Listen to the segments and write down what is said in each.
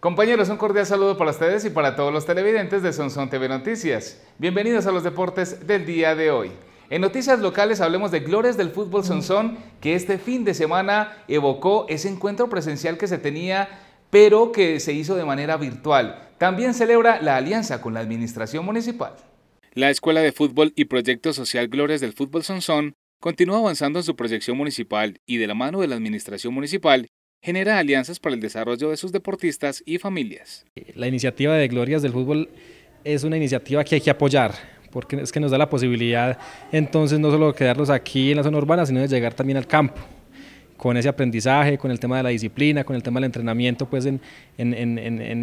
Compañeros, un cordial saludo para ustedes y para todos los televidentes de Sonson TV Noticias. Bienvenidos a los deportes del día de hoy. En noticias locales hablemos de glorias del fútbol Sonson, que este fin de semana evocó ese encuentro presencial que se tenía, pero que se hizo de manera virtual. También celebra la alianza con la administración municipal. La Escuela de Fútbol y Proyecto Social Glorias del Fútbol Sonson continúa avanzando en su proyección municipal y de la mano de la administración municipal genera alianzas para el desarrollo de sus deportistas y familias. La iniciativa de Glorias del Fútbol es una iniciativa que hay que apoyar, porque es que nos da la posibilidad entonces no solo de quedarnos aquí en la zona urbana, sino de llegar también al campo con ese aprendizaje, con el tema de la disciplina, con el tema del entrenamiento, pues en, en,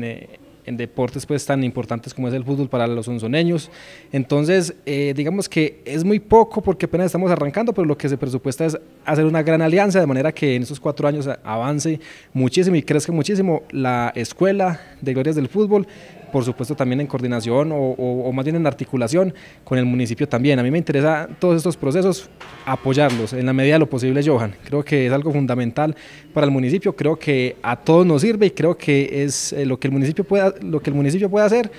eh, en deportes pues tan importantes como es el fútbol para los onzoneños. Entonces, eh, digamos que es muy poco porque apenas estamos arrancando, pero lo que se presupuesta es hacer una gran alianza de manera que en esos cuatro años avance muchísimo y crezca muchísimo la escuela de glorias del fútbol por supuesto también en coordinación o, o, más bien en articulación con el municipio también. A mí me interesa todos estos procesos, apoyarlos en la medida de lo posible, Johan. Creo que es algo fundamental para el municipio, creo que a todos nos sirve y creo que es eh, lo que el municipio pueda lo que el municipio puede hacer,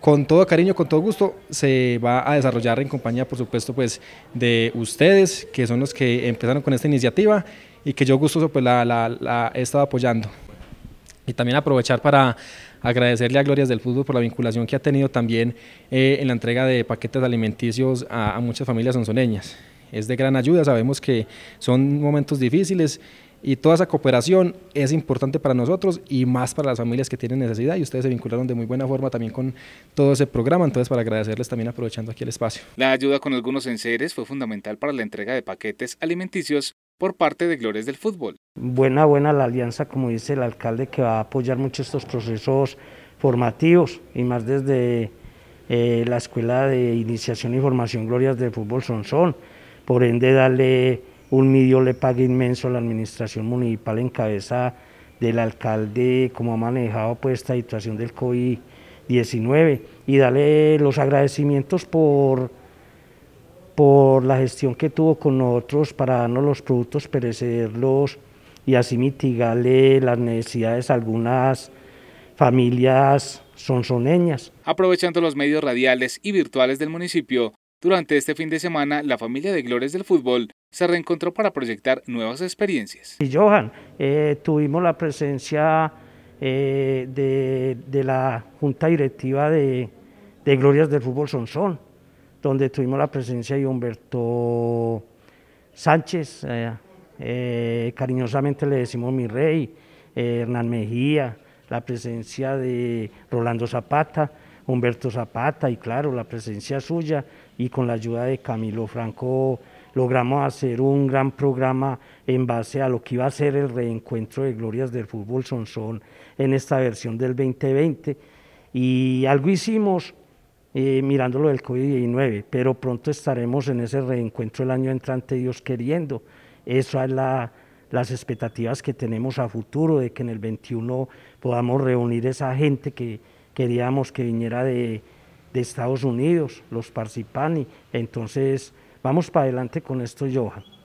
con todo cariño, con todo gusto, se va a desarrollar en compañía, por supuesto, pues de ustedes, que son los que empezaron con esta iniciativa y que yo gustoso pues la, he estado apoyando. Y también aprovechar para agradecerle a Glorias del Fútbol por la vinculación que ha tenido también eh, en la entrega de paquetes alimenticios a, a muchas familias sonsoneñas. Es de gran ayuda, sabemos que son momentos difíciles y toda esa cooperación es importante para nosotros y más para las familias que tienen necesidad. Y ustedes se vincularon de muy buena forma también con todo ese programa. Entonces, para agradecerles también aprovechando aquí el espacio. La ayuda con algunos enseres fue fundamental para la entrega de paquetes alimenticios por parte de Glorias del Fútbol. Buena, buena la alianza, como dice el alcalde, que va a apoyar mucho estos procesos formativos y más desde eh, la Escuela de Iniciación y Formación Glorias del Fútbol Sonsón. Por ende, darle un le pague inmenso a la administración municipal en cabeza del alcalde, como ha manejado pues, esta situación del COVID-19 y darle los agradecimientos por, por la gestión que tuvo con nosotros para darnos los productos, perecerlos y así mitigarle las necesidades a algunas familias sonzoneñas. Aprovechando los medios radiales y virtuales del municipio, durante este fin de semana, la familia de Glores del Fútbol se reencontró para proyectar nuevas experiencias. Y Johan, eh, tuvimos la presencia eh, de, la Junta Directiva de, Glorias del Fútbol Sonsón, donde tuvimos la presencia de Humberto Sánchez, eh, cariñosamente le decimos mi rey, Hernán Mejía, la presencia de Rolando Zapata, Humberto Zapata y claro, la presencia suya y con la ayuda de Camilo Franco logramos hacer un gran programa en base a lo que iba a ser el reencuentro de glorias del fútbol Sonsón en esta versión del 2020 y algo hicimos eh, mirando del COVID-19, pero pronto estaremos en ese reencuentro el año entrante, Dios queriendo. eso es las expectativas que tenemos a futuro de que en el 21 podamos reunir esa gente que, queríamos que viniera de, Estados Unidos, los Parsipani. Entonces, vamos para adelante con esto, Johan.